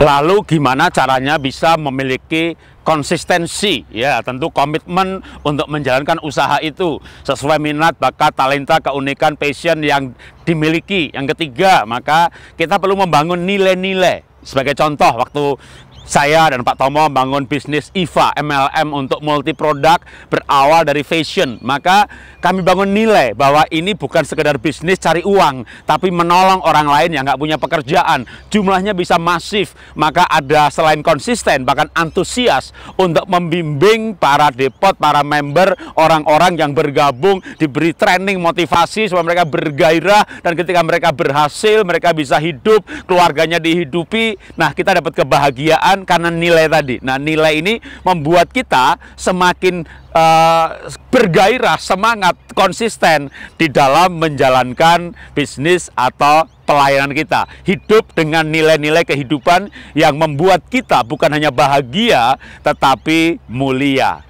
Lalu gimana caranya bisa memiliki konsistensi ya tentu komitmen untuk menjalankan usaha itu sesuai minat, bakat, talenta, keunikan, passion yang dimiliki. Yang ketiga, maka kita perlu membangun nilai-nilai. Sebagai contoh, waktu saya dan Pak Tomo bangun bisnis IVA MLM untuk multi produk berawal dari fashion. Maka kami bangun nilai bahwa ini bukan sekedar bisnis cari uang, tapi menolong orang lain yang nggak punya pekerjaan. Jumlahnya bisa masif, maka ada selain konsisten bahkan antusias untuk membimbing para depot, para member, orang-orang yang bergabung diberi training motivasi supaya mereka bergairah dan ketika mereka berhasil mereka bisa hidup, keluarganya dihidupi. Nah, kita dapat kebahagiaan pekerjaan karena nilai tadi. Nah, nilai ini membuat kita semakin uh, bergairah, semangat, konsisten di dalam menjalankan bisnis atau pelayanan kita. Hidup dengan nilai-nilai kehidupan yang membuat kita bukan hanya bahagia tetapi mulia.